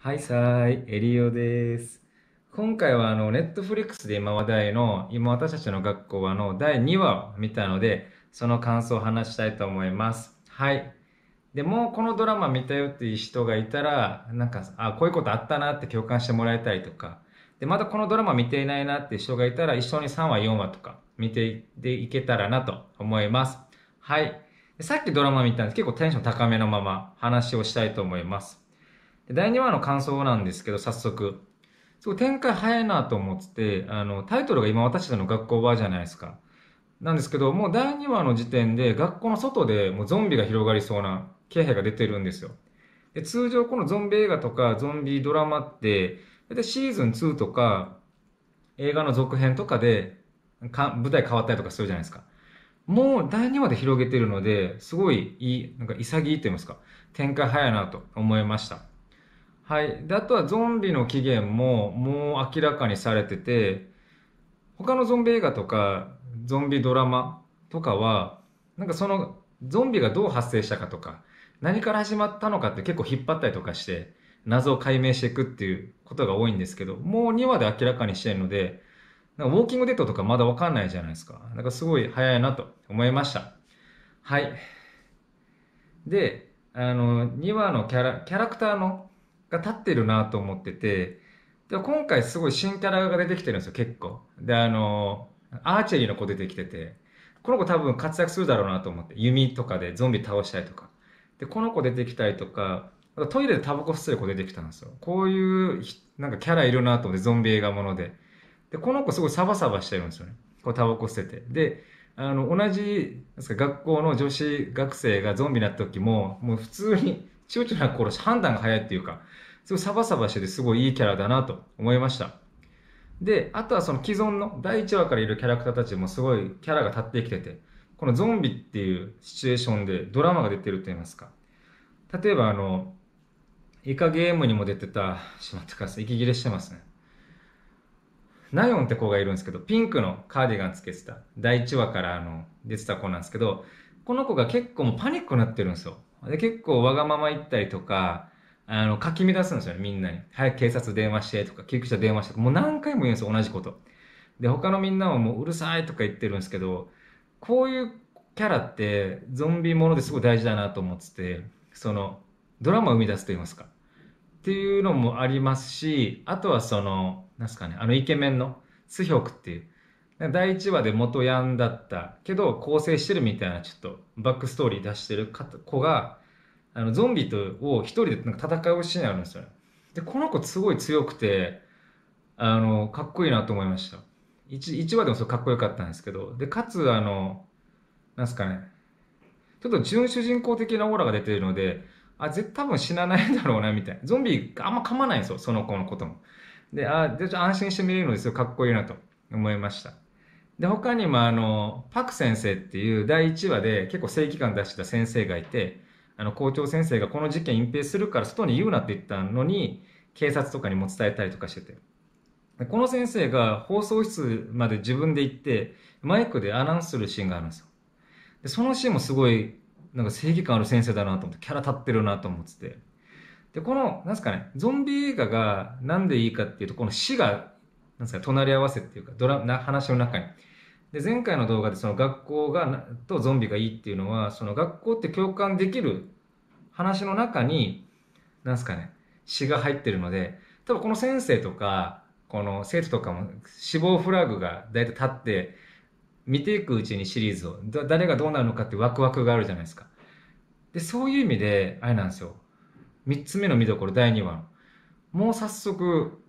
はい、さい、エリオです。今回はあの、ネットフリックスで今話題の、今私たちの学校はの第2話を見たので、その感想を話したいと思います。はい。で、もうこのドラマ見たよっていう人がいたら、なんか、あ、こういうことあったなって共感してもらえたりとか、で、またこのドラマ見ていないなっていう人がいたら、一緒に3話、4話とか見ていけたらなと思います。はい。さっきドラマ見たんです結構テンション高めのまま話をしたいと思います。第2話の感想なんですけど、早速。すごい展開早いなと思ってて、あの、タイトルが今私たちの学校場じゃないですか。なんですけど、もう第2話の時点で学校の外でもうゾンビが広がりそうな気配が出てるんですよ。で通常このゾンビ映画とかゾンビドラマって、だたいシーズン2とか映画の続編とかでか舞台変わったりとかするじゃないですか。もう第2話で広げてるので、すごいいい、なんか潔いと言いますか、展開早いなと思いました。はい。で、あとはゾンビの起源ももう明らかにされてて、他のゾンビ映画とか、ゾンビドラマとかは、なんかそのゾンビがどう発生したかとか、何から始まったのかって結構引っ張ったりとかして、謎を解明していくっていうことが多いんですけど、もう2話で明らかにしてるので、なんかウォーキングデッドとかまだわかんないじゃないですか。なんかすごい早いなと思いました。はい。で、あの、2話のキャラ、キャラクターのが立ってるなと思ってて、で今回すごい新キャラが出てきてるんですよ、結構。で、あの、アーチェリーの子出てきてて、この子多分活躍するだろうなと思って、弓とかでゾンビ倒したりとか。で、この子出てきたりとか、あとトイレでタバコ吸ってる子出てきたんですよ。こういう、なんかキャラいるなと思って、ゾンビ映画もので。で、この子すごいサバサバしてるんですよね。こうタバコ吸ってて。で、あの、同じ、学校の女子学生がゾンビになった時も、もう普通に躊躇なく殺し、判断が早いっていうか、すごいサバサバしててすごいいいキャラだなと思いました。で、あとはその既存の第1話からいるキャラクターたちもすごいキャラが立ってきてて、このゾンビっていうシチュエーションでドラマが出てると言いますか。例えばあの、イカゲームにも出てた、しまってください。息切れしてますね。ナヨンって子がいるんですけど、ピンクのカーディガンつけてた、第1話からあの、出てた子なんですけど、この子が結構もうパニックになってるんですよ。で、結構わがまま言ったりとか、あの、かき乱すんですよね、みんなに。早く警察電話してとか、救急車電話してとか、もう何回も言うんですよ、同じこと。で、他のみんなはもううるさいとか言ってるんですけど、こういうキャラってゾンビものですごい大事だなと思ってて、その、ドラマを生み出すと言いますか。っていうのもありますし、あとはその、なんすかね、あのイケメンの、スヒョクっていう、第1話で元ヤンだったけど更生してるみたいなちょっとバックストーリー出してる子があのゾンビとを一人でなんか戦うシーンあるんですよね。でこの子すごい強くてあのかっこいいなと思いました。1, 1話でもそれかっこよかったんですけどでかつあのなんすかねちょっと純主人公的なオーラが出てるのであ絶対多分死なないだろうなみたいなゾンビあんま噛まないんですよその子のことも。であ安心して見れるのですよかっこいいなと思いました。で、他にもあの、パク先生っていう第1話で結構正義感出した先生がいて、あの、校長先生がこの事件隠蔽するから外に言うなって言ったのに、警察とかにも伝えたりとかしてて。この先生が放送室まで自分で行って、マイクでアナウンスするシーンがあるんですよ。で、そのシーンもすごい、なんか正義感ある先生だなと思って、キャラ立ってるなと思ってて。で、この、なんすかね、ゾンビ映画がなんでいいかっていうと、この死がなんですか、隣り合わせっていうか、ドラな話の中に。で、前回の動画でその学校が、とゾンビがいいっていうのは、その学校って共感できる話の中に、なんですかね、詩が入ってるので、多分この先生とか、この生徒とかも死亡フラグが大体立って、見ていくうちにシリーズを、誰がどうなるのかってワクワクがあるじゃないですか。で、そういう意味で、あれなんですよ。3つ目の見どころ、第2話。もう早速、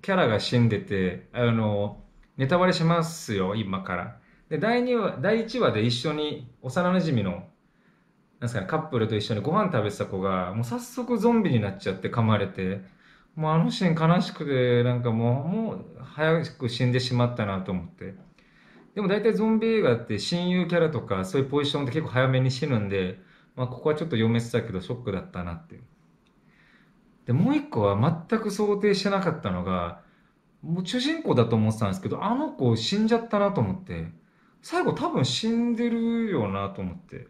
キャラが死んでて、あの、ネタバレしますよ、今から。で、第2話、第1話で一緒に、幼馴染の、なんすかね、カップルと一緒にご飯食べてた子が、もう早速ゾンビになっちゃって噛まれて、もうあのシーン悲しくて、なんかもう、もう早く死んでしまったなと思って。でも大体ゾンビ映画って親友キャラとかそういうポジションって結構早めに死ぬんで、まあここはちょっと読めてたけどショックだったなっていう。で、もう一個は全く想定してなかったのが、もう主人公だと思ってたんですけど、あの子死んじゃったなと思って、最後多分死んでるよなと思って。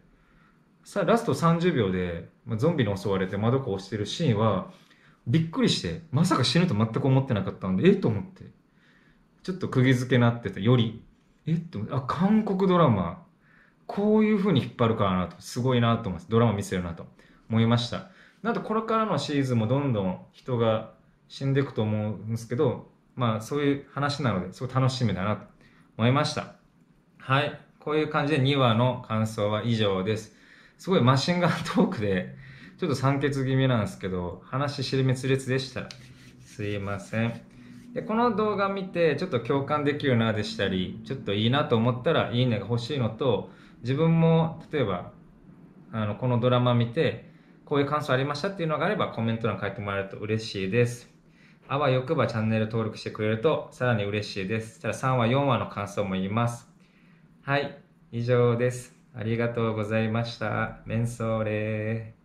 さあ、ラスト30秒で、まあ、ゾンビに襲われて窓子を押してるシーンは、びっくりして、まさか死ぬと全く思ってなかったんで、えっと思って。ちょっと釘付けになってた、より、えっと、あ、韓国ドラマ、こういう風に引っ張るからなと、すごいなと思って、ドラマ見せるなと思いました。なんとこれからのシーズンもどんどん人が死んでいくと思うんですけど、まあそういう話なので、すごい楽しみだなと思いました。はい。こういう感じで2話の感想は以上です。すごいマシンガントークで、ちょっと酸欠気味なんですけど、話しり滅裂でした。ら、すいません。で、この動画見て、ちょっと共感できるなでしたり、ちょっといいなと思ったらいいねが欲しいのと、自分も、例えば、あの、このドラマ見て、こういう感想ありましたっていうのがあればコメント欄書いてもらえると嬉しいです。あわよくばチャンネル登録してくれるとさらに嬉しいです。たら3話、4話の感想も言います。はい、以上です。ありがとうございました。メンソーレー。